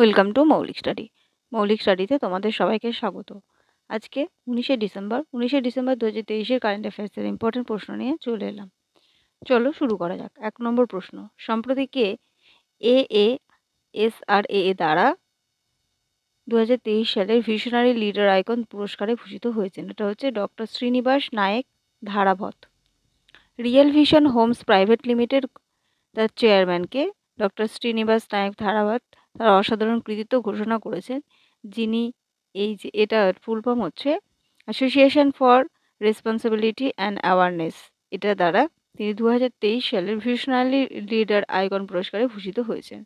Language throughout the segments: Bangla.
ওয়েলকাম টু মৌলিক স্টাডি মৌলিক স্টাডিতে তোমাদের সবাইকে স্বাগত আজকে উনিশে ডিসেম্বর উনিশে ডিসেম্বর দু হাজার তেইশের কারেন্ট অ্যাফেয়ার্সের ইম্পর্টেন্ট প্রশ্ন নিয়ে চলে এলাম চলো শুরু করা যাক এক নম্বর প্রশ্ন সম্প্রতি কে এ এ এস আর এ দ্বারা দু হাজার তেইশ সালের ভিশনারি লিডার আইকন পুরস্কারে ভূষিত হয়েছেন এটা হচ্ছে doctor Srinivas Nayak Dharavath real vision homes private limited তার চেয়ারম্যানকে ডক্টর শ্রীনিবাস নায়ক ধারাভাত তার অসাধারণ কৃতিত্ব ঘোষণা করেছেন যিনি এই যে এটা ফুল ফর্ম হচ্ছে association for responsibility and awareness এটা দ্বারা তিনি দু সালের ভিশনালি লিডার আইকন পুরস্কারে ভূষিত হয়েছেন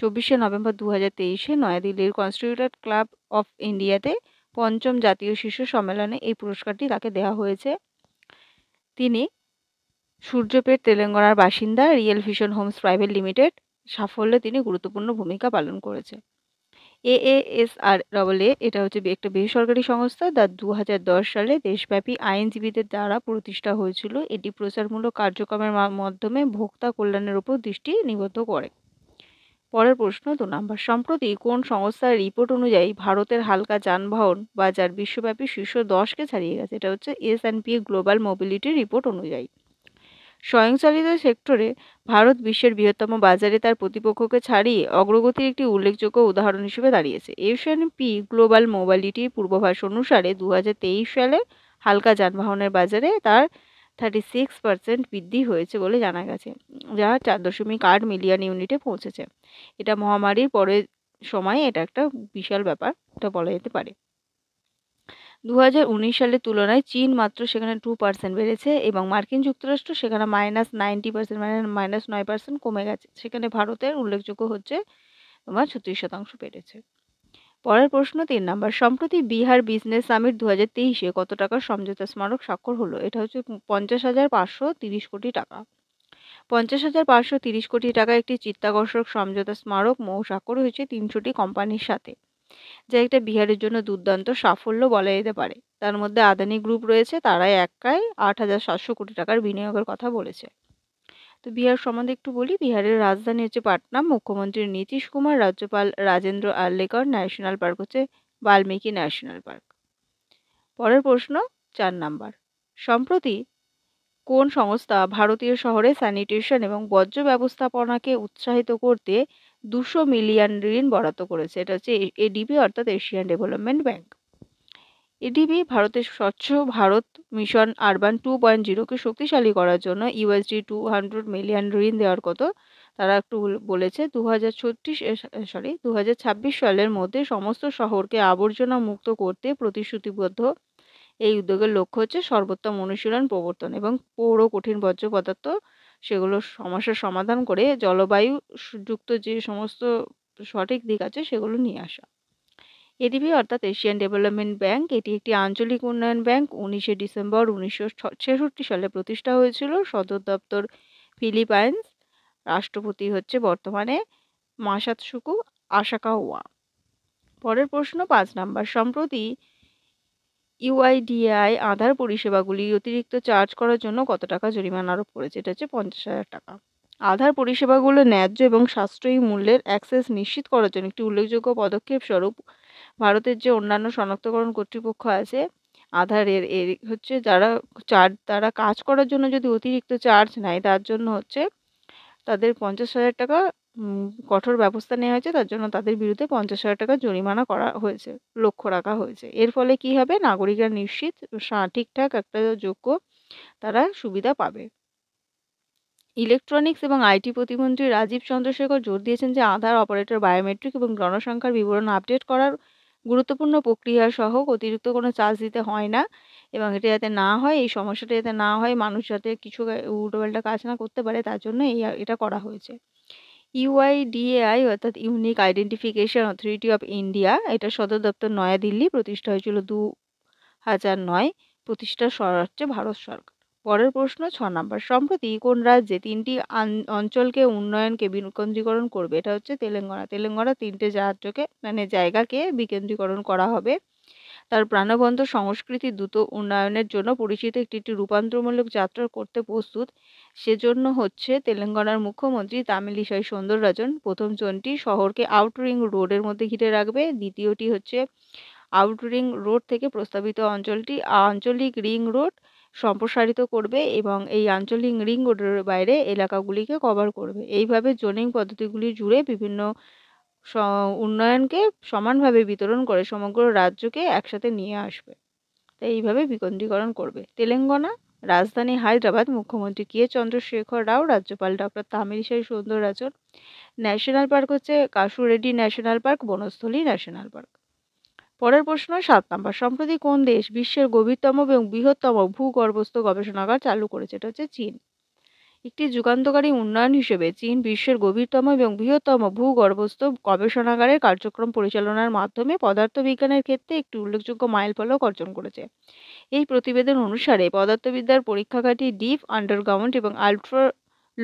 চব্বিশে নভেম্বর দু হাজার তেইশে নয়াদিল্লির কনস্টিটিউটেড ক্লাব অফ ইন্ডিয়াতে পঞ্চম জাতীয় শিশু সম্মেলনে এই পুরস্কারটি তাকে দেওয়া হয়েছে তিনি সূর্যপেট তেলেঙ্গানার বাসিন্দা real vision homes private limited সাফল্যে তিনি গুরুত্বপূর্ণ ভূমিকা পালন করেছে এএএসআর ডবলে এটা হচ্ছে একটা বেসরকারি সংস্থা যা দু সালে দেশব্যাপী আইনজীবীদের দ্বারা প্রতিষ্ঠা হয়েছিল এটি প্রচারমূলক কার্যক্রমের মাধ্যমে ভোক্তা কল্যাণের উপর দৃষ্টি নিবদ্ধ করে পরের প্রশ্ন দু নম্বর সম্প্রতি কোন সংস্থার রিপোর্ট অনুযায়ী ভারতের হালকা যানবাহন বাজার বিশ্বব্যাপী শীর্ষ দশকে ছাড়িয়ে গেছে এটা হচ্ছে S N P global mobility report অনুযায়ী স্বয়ংচালিত সেক্টরে ভারত বিশ্বের বৃহত্তম বাজারে তার প্রতিপক্ষকে ছাড়িয়ে অগ্রগতির একটি উল্লেখযোগ্য উদাহরণ হিসেবে দাঁড়িয়েছে এশিয়ান পি গ্লোবাল মোবাইলিটির পূর্বাভাস অনুসারে দু সালে হালকা যানবাহনের বাজারে তার থার্টি সিক্স পার্সেন্ট বৃদ্ধি হয়েছে বলে জানা গেছে যা চার দশমিক আট মিলিয়ন ইউনিটে পৌঁছেছে এটা মহামারীর পরের সময়ে এটা একটা বিশাল ব্যাপার এটা বলা যেতে পারে দু সালের তুলনায় চীন মাত্র সেখানে টু পার্সেন্ট বেড়েছে এবং মার্কিন যুক্তরাষ্ট্র সেখানে মাইনাস নাইনটি পার্সেন্ট মানে মাইনাস নয় পার্সেন্ট কমে গেছে সেখানে ভারতের উল্লেখযোগ্য হচ্ছে তোমার ছত্রিশ শতাংশ বেড়েছে পরের প্রশ্ন তিন নাম্বার সম্প্রতি বিহার বিজনেস সামিট দু হাজার তেইশে কত টাকার সমঝোতা স্মারক স্বাক্ষর হলো এটা হচ্ছে পঞ্চাশ হাজার পাঁচশো তিরিশ কোটি টাকা পঞ্চাশ হাজার পাঁচশো তিরিশ কোটি টাকা একটি চিত্তাকর্ষক সমঝোতা স্মারক মৌ স্বাক্ষর হয়েছে তিনশোটি কোম্পানির সাথে যা একটা বিহারের জন্য দুর্দান্ত সাফল্য বলা যেতে পারে তার মধ্যে আদানি গ্রুপ রয়েছে তারাই একাই আট হাজার সাতশো কোটি টাকার বিনিয়োগের কথা বলেছে তো বিহার সম্বন্ধে একটু বলি বিহারের রাজধানী হচ্ছে পাটনা মুখ্যমন্ত্রী নীতিশ কুমার রাজ্যপাল রাজেন্দ্র আল্লেকর ন্যাশনাল পার্ক হচ্ছে বাল্মীকি ন্যাশনাল পার্ক পরের প্রশ্ন চার নাম্বার সম্প্রতি কোন সংস্থা ভারতীয় শহরে স্যানিটেশন এবং বর্জ্য ব্যবস্থাপনাকে উৎসাহিত করতে দুশো মিলিয়ন ঋণ বরাদ্দ করেছে এটা হচ্ছে এডিবি অর্থাৎ এশিয়ান ডেভেলপমেন্ট ব্যাংক এডিবি ভারতের স্বচ্ছ Bharat mission urban two point জিরোকে শক্তিশালী করার জন্য ইউএসডি টু হান্ড্রেড মিলিয়ন ঋণ দেওয়ার কথা তারা একটু বলেছে দু হাজার ছত্রিশ সরি দু হাজার ছাব্বিশ সালের মধ্যে সমস্ত শহরকে আবর্জনা মুক্ত করতে প্রতিশ্রুতিবদ্ধ এই উদ্যোগের লক্ষ্য হচ্ছে সর্বোত্তম অনুশীলন প্রবর্তন এবং পৌর কঠিন বর্জ্য পদার্থ সেগুলো সমস্যার সমাধান করে জলবায়ু যুক্ত যে সমস্ত সঠিক দিক আছে সেগুলো নিয়ে আসা এডিবি অর্থাৎ এশিয়ান ডেভেলপমেন্ট ব্যাংক এটি একটি আঞ্চলিক উন্নয়ন ব্যাংক উনিশে ডিসেম্বর উনিশশো ছেষট্টি সালে প্রতিষ্ঠা হয়েছিল সদর দপ্তর ফিলিপাইন্স রাষ্ট্রপতি হচ্ছে বর্তমানে মাসাতসুকু আসাকাওয়া পরের প্রশ্ন পাঁচ নাম্বার সম্প্রতি ইউআইডিএআই আধার পরিষেবাগুলি অতিরিক্ত চার্জ করার জন্য কত টাকা জরিমানা আরোপ করেছে এটা হচ্ছে পঞ্চাশ হাজার টাকা আধার পরিষেবাগুলো ন্যায্য এবং সাশ্রয়ী মূল্যের অ্যাক্সেস নিশ্চিত করার জন্য একটি উল্লেখযোগ্য পদক্ষেপ স্বরূপ ভারতের যে অন্যান্য শনাক্তকরণ কর্তৃপক্ষ আছে আধারের এর হচ্ছে যারা চার্জ তারা কাজ করার জন্য যদি অতিরিক্ত চার্জ নেয় তার জন্য হচ্ছে তাদের পঞ্চাশ হাজার টাকা কঠোর ব্যবস্থা নেওয়া হয়েছে তার জন্য তাদের বিরুদ্ধে পঞ্চাশ হাজার টাকা জরিমানা করা হয়েছে লক্ষ্য রাখা হয়েছে এর ফলে কি হবে নাগরিকরা নিশ্চিত ঠিকঠাক একটা যোগ্য তারা সুবিধা পাবে ইলেকট্রনিক্স এবং আইটি প্রতিমন্ত্রী রাজীব চন্দ্রশেখর জোর দিয়েছেন যে আধার অপারেটর বায়োমেট্রিক এবং জনসংখ্যার বিবরণ আপডেট করার গুরুত্বপূর্ণ প্রক্রিয়া সহ অতিরিক্ত কোনো চার্জ দিতে হয় না এবং এটা যাতে না হয় এই সমস্যাটা যাতে না হয় মানুষ যাতে কিছু উল্টোপাল্টা কাজ না করতে পারে তার জন্য এই এটা করা হয়েছে ইউআইডিএআই অর্থাৎ unique identification authority of India এটা সদর দপ্তর নয়াদিল্লি প্রতিষ্ঠা হয়েছিল দু হাজার নয় প্রতিষ্ঠা হচ্ছে ভারত সরকার পরের প্রশ্ন ছ নম্বর সম্প্রতি কোন রাজ্যে তিনটি অঞ্চলকে উন্নয়নকে বিকেন্দ্রীকরণ করবে এটা হচ্ছে তেলেঙ্গানা তেলেঙ্গানা তিনটে রাজ্যকে মানে জায়গাকে বিকেন্দ্রীকরণ করা হবে তার প্রাণবন্ত সংস্কৃতি দ্রুত উন্নয়নের জন্য পরিচিত একটি রূপান্তরমূলক যাত্রা করতে প্রস্তুত সেজন্য হচ্ছে তেলেঙ্গানার মুখ্যমন্ত্রী তামিলিসাই সৌন্দররাজন প্রথম জোনটি শহরকে আউটরিং রোডের মধ্যে ঘিরে রাখবে দ্বিতীয়টি হচ্ছে আউটরিং রোড থেকে প্রস্তাবিত অঞ্চলটি আঞ্চলিক রিং রোড সম্প্রসারিত করবে এবং এই আঞ্চলিক রিং রোডের বাইরে এলাকাগুলিকে কভার করবে এইভাবে জোনিং পদ্ধতিগুলি জুড়ে বিভিন্ন উন্নয়নকে সমানভাবে বিতরণ করে সমগ্র রাজ্যকে একসাথে নিয়ে আসবে তাই এইভাবে বিকেন্দ্রীকরণ করবে তেলেঙ্গানা রাজধানী হায়দ্রাবাদ মুখ্যমন্ত্রী কে চন্দ্রশেখর রাও রাজ্যপাল doctor Tamilisai Soundararajan national park হচ্ছে Kasu Reddy national park Vanasthali national park পরের প্রশ্ন সাত নম্বর সম্প্রতি কোন দেশ বিশ্বের গভীরতম এবং বৃহত্তম ভূগর্ভস্থ গবেষণাগার চালু করেছে এটা হচ্ছে চীন একটি যুগান্তকারী উন্নয়ন হিসেবে চীন বিশ্বের গভীরতম এবং বৃহত্তম ভূগর্ভস্থ গবেষণাগারের কার্যক্রম পরিচালনার মাধ্যমে পদার্থবিজ্ঞানের ক্ষেত্রে একটি উল্লেখযোগ্য মাইলফলক অর্জন করেছে এই প্রতিবেদন অনুসারে পদার্থবিদ্যার পরীক্ষাঘাটি ডিপ আন্ডারগ্রাউন্ড এবং ultra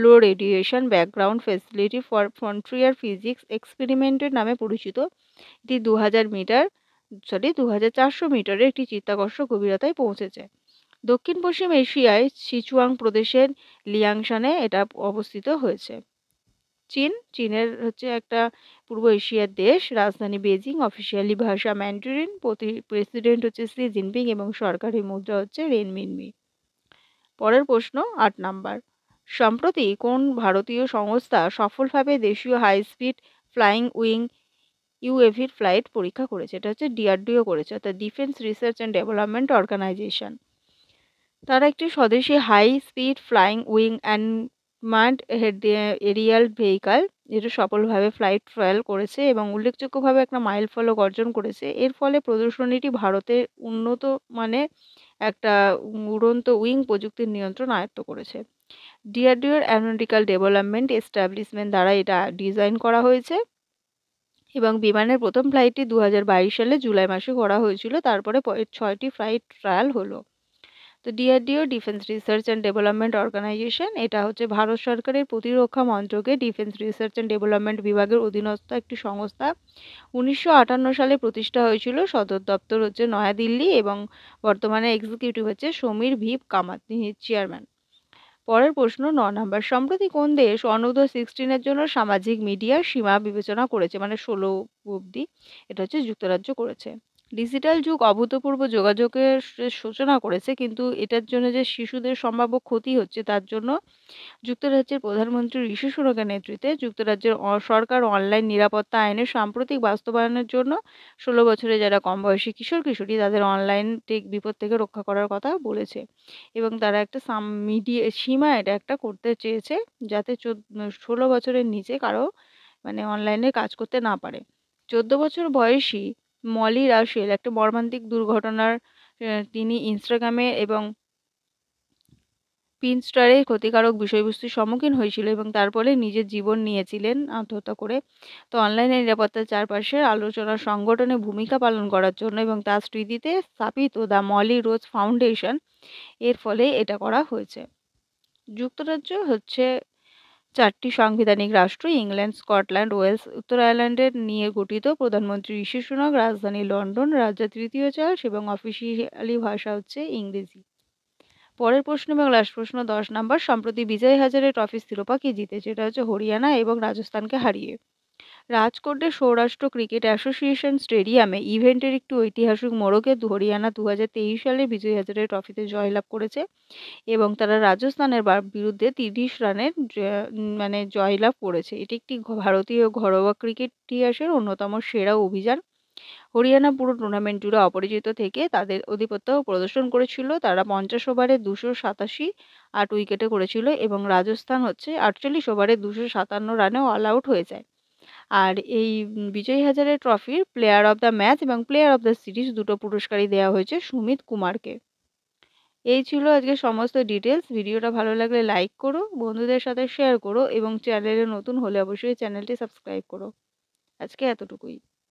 low radiation background facility for frontier physics এক্সপেরিমেন্টের নামে পরিচিত এটি দু মিটার সরি দু মিটারের একটি চিত্তাকর্ষক গভীরতায় পৌঁছেছে দক্ষিণ পশ্চিম এশিয়ায় সিচুয়াং প্রদেশের লিয়াংশানে এটা অবস্থিত হয়েছে চীন চীনের হচ্ছে একটা পূর্ব এশিয়ার দেশ রাজধানী বেজিং অফিসিয়ালি ভাষা প্রতি প্রেসিডেন্ট হচ্ছে সি জিনপিং এবং সরকারি মুদ্রা হচ্ছে রেন মিনমি পরের প্রশ্ন আট নাম্বার সম্প্রতি কোন ভারতীয় সংস্থা সফলভাবে দেশীয় হাই স্পিড ফ্লাইং উইং ইউএভির ফ্লাইট পরীক্ষা করেছে এটা হচ্ছে ডিআরডিও করেছে অর্থাৎ defence research and development organisation তারা একটি স্বদেশি high speed flying wing unmanned aerial vehicle যেটা সফলভাবে ফ্লাইট ট্রায়াল করেছে এবং উল্লেখযোগ্যভাবে একটা মাইল ফলক অর্জন করেছে এর ফলে প্রদর্শনীটি ভারতের উন্নত মানে একটা উড়ন্ত উইং প্রযুক্তির নিয়ন্ত্রণ আয়ত্ত করেছে ডিআরডিওর অ্যারোনটিক্যাল ডেভেলপমেন্ট এস্টাবলিশমেন্ট দ্বারা এটা ডিজাইন করা হয়েছে এবং বিমানের প্রথম ফ্লাইটটি দু সালে জুলাই মাসে করা হয়েছিল তারপরে ছয়টি ফ্লাইট ট্রায়াল হলো তো DRDO defence research and development organisation এটা হচ্ছে ভারত সরকারের প্রতিরক্ষা মন্ত্রকের ডিফেন্স রিসার্চ অ্যান্ড ডেভেলপমেন্ট বিভাগের অধীনস্থ একটি সংস্থা উনিশশো সালে প্রতিষ্ঠা হয়েছিল সদর দপ্তর হচ্ছে নয়াদিল্লি এবং বর্তমানে এক্সিকিউটিভ হচ্ছে সমীর ভিপ কামাত তিনি চেয়ারম্যান পরের প্রশ্ন ন নাম্বার সম্প্রতি কোন দেশ অনূর্ধ্ব সিক্সটিনের জন্য সামাজিক মিডিয়ার সীমা বিবেচনা করেছে মানে ষোলো অবধি এটা হচ্ছে যুক্তরাজ্য করেছে ডিজিটাল যুগ অভূতপূর্ব যোগাযোগের সূচনা করেছে কিন্তু এটার জন্য যে শিশুদের সম্ভাব্য ক্ষতি হচ্ছে তার জন্য যুক্তরাজ্যের প্রধানমন্ত্রী ঋষি সুরকের নেতৃত্বে যুক্তরাজ্যের সরকার অনলাইন নিরাপত্তা আইনের সাম্প্রতিক বাস্তবায়নের জন্য ষোলো বছরে যারা কম বয়সী কিশোর কিশোরী তাদের অনলাইন টেক বিপদ থেকে রক্ষা করার কথা বলেছে এবং তারা একটা সাম মিডিয়া সীমা এটা একটা করতে চেয়েছে যাতে ষোলো বছরের নিচে কারো মানে অনলাইনে কাজ করতে না পারে চোদ্দো বছর বয়সী মলি রাশেল একটা মর্মান্তিক দুর্ঘটনার তিনি ইনস্টাগ্রামে এবং পিনস্টারে ক্ষতিকারক বিষয়বস্তুর সম্মুখীন হয়েছিল এবং তারপরে নিজের জীবন নিয়েছিলেন আত্মহত্যা করে তো অনলাইনে নিরাপত্তার চারপাশে আলোচনা সংগঠনে ভূমিকা পালন করার জন্য এবং তার স্মৃতিতে স্থাপিত দ্য মলি রোজ ফাউন্ডেশন এর ফলে এটা করা হয়েছে যুক্তরাজ্য হচ্ছে চারটি সাংবিধানিক রাষ্ট্র ইংল্যান্ড স্কটল্যান্ড ওয়েলস উত্তর আয়ারল্যান্ডের নিয়ে গঠিত প্রধানমন্ত্রী ঋষি সুনক রাজধানী লন্ডন রাজ্যের তৃতীয় চার্লস এবং অফিসিয়ালি ভাষা হচ্ছে ইংরেজি পরের প্রশ্ন এবং লাস্ট প্রশ্ন দশ নম্বর সম্প্রতি বিজয় হাজারে ট্রফি শিরোপা কে জিতেছে এটা হচ্ছে হরিয়ানা এবং রাজস্থানকে হারিয়ে রাজকোটের সৌরাষ্ট্র ক্রিকেট অ্যাসোসিয়েশন স্টেডিয়ামে ইভেন্টের একটি ঐতিহাসিক মোড়কে হরিয়ানা দু হাজার সালে বিজয়ী হাজারে ট্রফিতে জয়লাভ করেছে এবং তারা রাজস্থানের বিরুদ্ধে তিরিশ রানের মানে জয়লাভ করেছে এটি একটি ভারতীয় ঘরোয়া ক্রিকেট ইতিহাসের অন্যতম সেরা অভিযান হরিয়ানা পুরো টুর্নামেন্ট জুড়ে অপরাজিত থেকে তাদের আধিপত্য প্রদর্শন করেছিল তারা পঞ্চাশ ওভারে দুশো সাতাশি আট উইকেটে করেছিল এবং রাজস্থান হচ্ছে আটচল্লিশ ওভারে দুশো সাতান্ন রানে অল আউট হয়ে যায় আর এই বিজয় হাজারে ট্রফির প্লেয়ার অব দ্য ম্যাচ এবং প্লেয়ার অব দ্য সিরিজ দুটো পুরস্কারই দেওয়া হয়েছে সুমিত কুমারকে এই ছিল আজকে সমস্ত ডিটেলস ভিডিওটা ভালো লাগলে লাইক করো বন্ধুদের সাথে শেয়ার করো এবং চ্যানেলে নতুন হলে অবশ্যই চ্যানেলটি সাবস্ক্রাইব করো আজকে এতটুকুই